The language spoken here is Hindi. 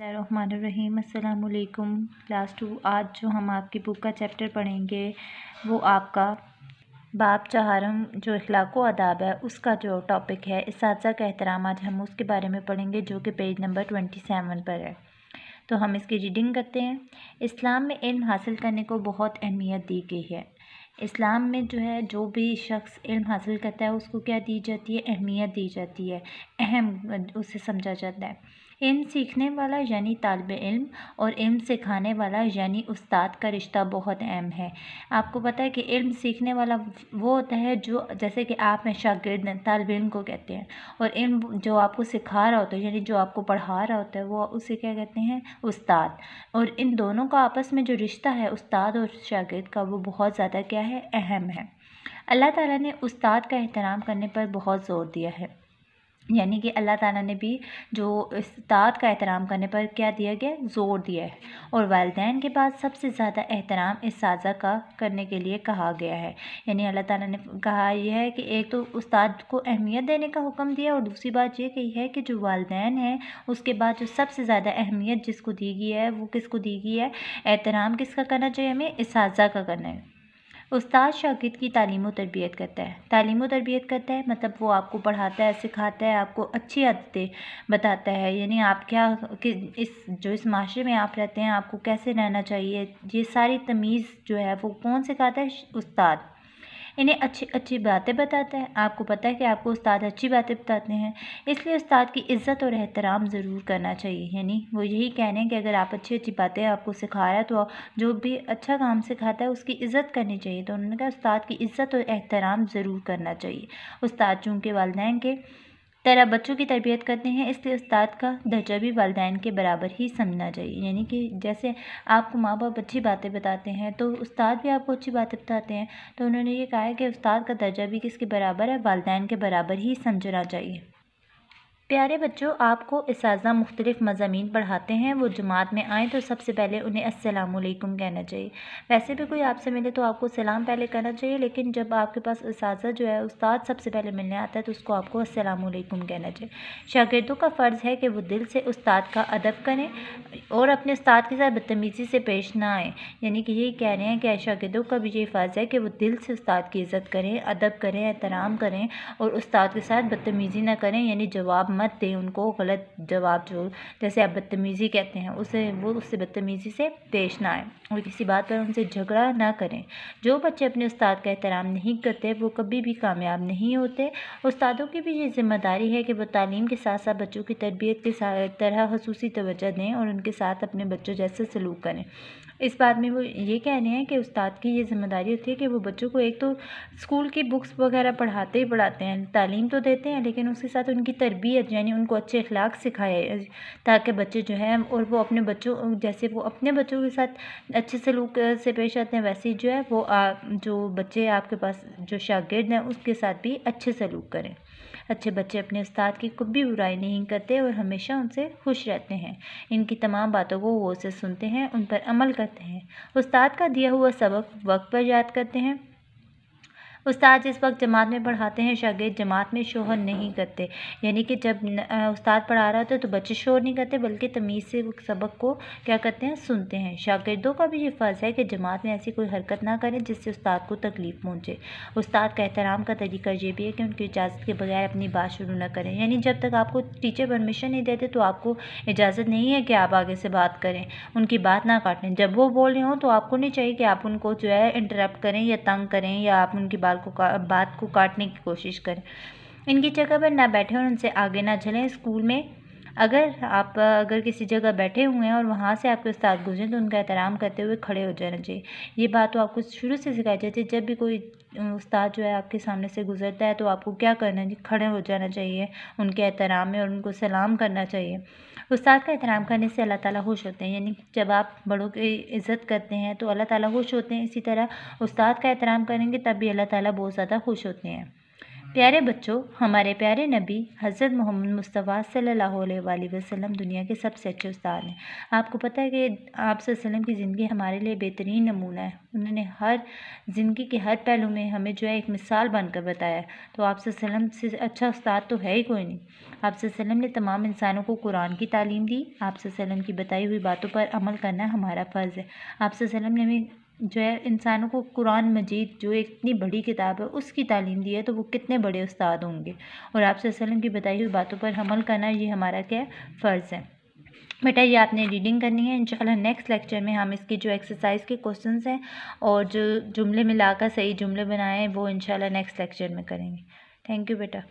रहीमकुम क्लास टू आज जो हम आपकी बुक का चैप्टर पढ़ेंगे वो आपका बाप चहारम जो अखलाक अदाब है उसका जो टॉपिक है इस का एहतराम आज हम उसके बारे में पढ़ेंगे जो कि पेज नंबर ट्वेंटी सेवन पर है तो हम इसकी रीडिंग करते हैं इस्लाम में इल्म हासिल करने को बहुत अहमियत दी गई है इस्लाम में जो है जो भी शख्स इल्म हासिल करता है उसको क्या दी जाती है अहमियत दी जाती है अहम उसे समझा जाता है इल्म सीखने वाला यानी तालब इल्म और इल्म सिखाने वाला यानी उस्ताद का रिश्ता बहुत अहम है आपको पता है कि इल्म सीखने वाला वो होता है जो जैसे कि आप में शागिर्द तालब इल्म को कहते हैं और इल्म जो आपको सिखा रहा होता है यानी जो आपको पढ़ा रहा होता है वो उसे क्या कहते हैं उस्ताद और इन दोनों का आपस में जो रिश्ता है उस्ताद और शागिर्द का वो बहुत ज़्यादा क्या है अहम है अल्लाह ताला ने उस्ताद का एहतराम करने पर बहुत ज़ोर दिया है यानी कि अल्लाह ताला ने भी जो इस्तात का एहतराम करने पर क्या दिया गया ज़ोर दिया है और वालदेन के बाद सबसे ज़्यादा एहतराम इस साजा का करने के लिए कहा गया है यानी अल्लाह ताला ने कहा यह है कि एक तो उस्ताद को अहमियत देने का हुक्म दिया और दूसरी बात यह कही है कि जो वालदेन हैं उसके बाद जो सबसे ज़्यादा अहमियत जिसको दी गई है वो किसको दी गई है एहतराम किसका करना चाहिए हमें इस साजा का करना है उस्ताद शागिद की तालीम तरबियत करता है तालीम तरबियत करता है मतलब वो आपको पढ़ाता है सिखाता है आपको अच्छी आदतें बताता है यानी आप क्या कि इस जो इस माशरे में आप रहते हैं आपको कैसे रहना चाहिए ये सारी तमीज़ जो है वो कौन सिखाता है उस्ताद इन्हें अच्छी अच्छी बातें बताता है आपको पता है कि आपको उस्ताद अच्छी बातें बताते हैं इसलिए उस्ताद की इज़्ज़त और एहतराम ज़रूर करना चाहिए यानी वो यही कह रहे हैं कि अगर आप अच्छी अच्छी बातें आपको सिखा रहा है तो जो भी अच्छा काम सिखाता है उसकी इज़्ज़त करनी चाहिए तो उन्होंने कहा उस्ताद की इज़्ज़त और एहतराम ज़रूर करना चाहिए उस्ताद चूँकि वालदे के तरह बच्चों की तरबियत करते हैं इसलिए उस्ताद का दर्जा भी वालदेन के बराबर ही समझना चाहिए यानी कि जैसे आपको माँ बाप अच्छी बातें बताते हैं तो उस्ताद भी आपको अच्छी बातें बताते हैं तो उन्होंने ये कहा है कि उस्ताद का दर्जा भी किसके बराबर है वालदेन के बराबर ही समझना चाहिए प्यारे बच्चों आपको इस मुख्तलिफ़ मजामी पढ़ाते हैं वो जमात में आएँ तो सबसे पहले उन्हें असलम कहना चाहिए वैसे भी कोई आपसे मिले तो आपको सलाम पहले कहना चाहिए लेकिन जब आपके पास इस जो है उस्ताद सबसे पहले मिलने आता है तो उसको आपको असलकुम कहना चाहिए शागिदों का फ़र्ज़ है कि वो दिल से उस्ताद का अदब करें और अपने उस्ताद के साथ बदतमीज़ी से पेश ना आएँ यानी कि यही कह रहे हैं कि शागिदों का भी यही फ़र्ज़ है कि वो दिल से उस्ताद की इज़्ज़त करें अदब करें एहतराम करें और उस्ताद के साथ बदतमीज़ी ना करें यानी जवाब मत दें उनको गलत जवाब जो जैसे आप बदतमीज़ी कहते हैं उसे वो उससे बदतमीज़ी से पेश ना आए और किसी बात पर उनसे झगड़ा ना करें जो बच्चे अपने उस्ताद का एहतराम नहीं करते वो कभी भी कामयाब नहीं होते उस्तादों की भी ये ज़िम्मेदारी है कि वो तालीम के साथ साथ बच्चों की तरबियत के तरह खसूसी तोज्जा दें और उनके साथ अपने बच्चों जैसे सलूक करें इस बात में वो ये कह रहे हैं कि उस्ताद की ये ज़िम्मेदारी होती है कि वो बच्चों को एक तो स्कूल की बुक्स वगैरह पढ़ाते ही पढ़ाते हैं तालीम तो देते हैं लेकिन उसके साथ उनकी तरबियत यानी उनको अच्छे अखलाक सिखाए ताकि बच्चे जो हैं और वो अपने बच्चों जैसे वो अपने बच्चों के साथ अच्छे सलूक से पेश आते हैं वैसे ही जो है वो आ, जो बच्चे आपके पास जो शागिर्द हैं उसके साथ भी अच्छे सलूक करें अच्छे बच्चे अपने उस्ताद की कुछ भी बुराई नहीं करते और हमेशा उनसे खुश रहते हैं इनकी तमाम बातों को वो से सुनते हैं उन पर अमल कर हैं उस्ताद का दिया हुआ सबक वक्त पर याद करते हैं उस्ताद जिस वक्त जमात में पढ़ाते हैं शागिर्द जमात में शोर नहीं करते यानी कि जब उस्ताद पढ़ा रहा होता है तो बच्चे शोर नहीं करते बल्कि तमीज़ से सबक को क्या करते हैं सुनते हैं शागिर्दों का भी ये फ़र्ज़ है कि जमात में ऐसी कोई हरकत ना करें जिससे उस्ताद को तकलीफ़ पहुँचे उस्ताद का एहतराम का तरीका ये भी है कि उनकी इजाज़त के बगैर अपनी बात शुरू ना करें यानी जब तक आपको टीचर परमिशन नहीं देते तो आपको इजाज़त नहीं है कि आप आगे से बात करें उनकी बात ना काटें जब वो बोल रहे हों तो आपको नहीं चाहिए कि आप उनको जो है इंटरप्ट करें या तंग करें या आप उनकी बात बाल को बात को काटने की कोशिश करें इनकी जगह पर ना बैठें और उनसे आगे ना चलें स्कूल में अगर आप अगर किसी जगह बैठे हुए हैं और वहाँ से आपके उस्ताद गुजरें तो उनका एहतराम करते हुए खड़े हो जाना चाहिए ये बात तो आपको शुरू से सिखाई जाती है जब भी कोई उस्ताद जो है आपके सामने से गुजरता है तो आपको क्या करना चाहिए खड़े हो जाना चाहिए उनके एहतराम में और उनको सलाम करना चाहिए उस्ताद का एहतराम करने से अल्लाह ताला खुश होते हैं यानी जब आप बड़ों की इज़्ज़त करते हैं तो अल्लाह ताला खुश होते हैं इसी तरह उस्ताद का एहतराम करेंगे तब भी अल्लाह ताला बहुत ज़्यादा खुश होते हैं प्यारे बच्चों हमारे प्यारे नबी हज़रत मोहम्मद मुस्तफ़ा सल्लल्लाहु अलैहि वसल्लम दुनिया के सबसे अच्छे उस्ताद हैं आपको पता है कि आप वसल्लम की ज़िंदगी हमारे लिए बेहतरीन नमूना है उन्होंने हर ज़िंदगी के हर पहलू में हमें जो है एक मिसाल बनकर बताया तो आप से अच्छा उस्ताद तो है ही कोई नहीं आप ने तमाम इंसानों को कुरान की तालीम दी आप की बताई हुई बातों पर अमल करना हमारा फ़र्ज़ है आप ने हमें जो है इंसानों को कुरान मजीद जो एक इतनी बड़ी किताब है उसकी तालीम दी है तो वो कितने बड़े उस्ताद होंगे और आप सल्लम की बताई हुई बातों पर हमल करना ये हमारा क्या फ़र्ज़ है बेटा ये आपने रीडिंग करनी है इंशाल्लाह नेक्स्ट लेक्चर में हम इसकी जो एक्सरसाइज के क्वेश्चंस हैं और जो जुमले मिलाकर सही जुमले बनाए हैं वो इंशाल्लाह नेक्स्ट लेक्चर में करेंगे थैंक यू बेटा